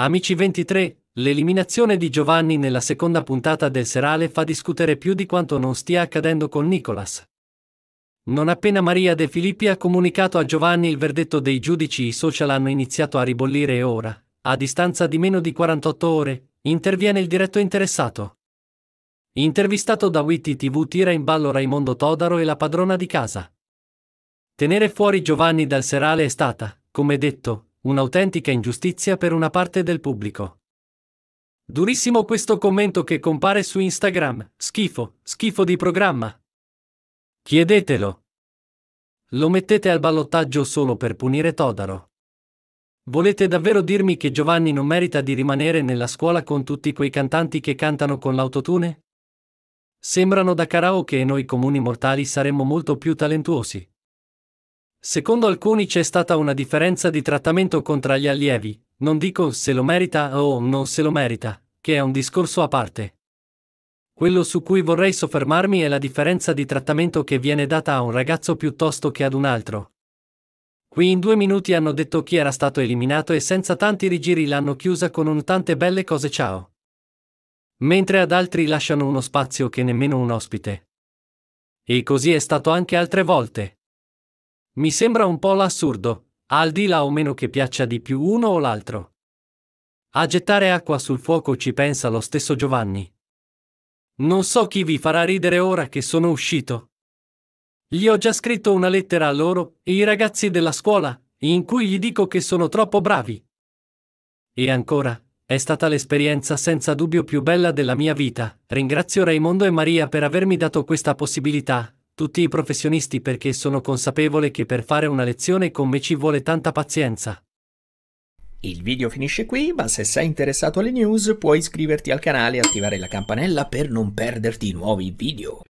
Amici 23, l'eliminazione di Giovanni nella seconda puntata del serale fa discutere più di quanto non stia accadendo con Nicolas. Non appena Maria De Filippi ha comunicato a Giovanni il verdetto dei giudici, i social hanno iniziato a ribollire e ora, a distanza di meno di 48 ore, interviene il diretto interessato. Intervistato da Witty TV tira in ballo Raimondo Todaro e la padrona di casa. Tenere fuori Giovanni dal serale è stata, come detto, Un'autentica ingiustizia per una parte del pubblico. Durissimo questo commento che compare su Instagram, schifo, schifo di programma. Chiedetelo. Lo mettete al ballottaggio solo per punire Todaro. Volete davvero dirmi che Giovanni non merita di rimanere nella scuola con tutti quei cantanti che cantano con l'autotune? Sembrano da karaoke e noi comuni mortali saremmo molto più talentuosi. Secondo alcuni c'è stata una differenza di trattamento contro gli allievi, non dico se lo merita o non se lo merita, che è un discorso a parte. Quello su cui vorrei soffermarmi è la differenza di trattamento che viene data a un ragazzo piuttosto che ad un altro. Qui in due minuti hanno detto chi era stato eliminato e senza tanti rigiri l'hanno chiusa con un tante belle cose ciao. Mentre ad altri lasciano uno spazio che nemmeno un ospite. E così è stato anche altre volte. Mi sembra un po' l'assurdo, al di là o meno che piaccia di più uno o l'altro. A gettare acqua sul fuoco ci pensa lo stesso Giovanni. Non so chi vi farà ridere ora che sono uscito. Gli ho già scritto una lettera a loro, i ragazzi della scuola, in cui gli dico che sono troppo bravi. E ancora, è stata l'esperienza senza dubbio più bella della mia vita. Ringrazio Raimondo e Maria per avermi dato questa possibilità, tutti i professionisti perché sono consapevole che per fare una lezione con me ci vuole tanta pazienza. Il video finisce qui, ma se sei interessato alle news puoi iscriverti al canale e attivare la campanella per non perderti nuovi video.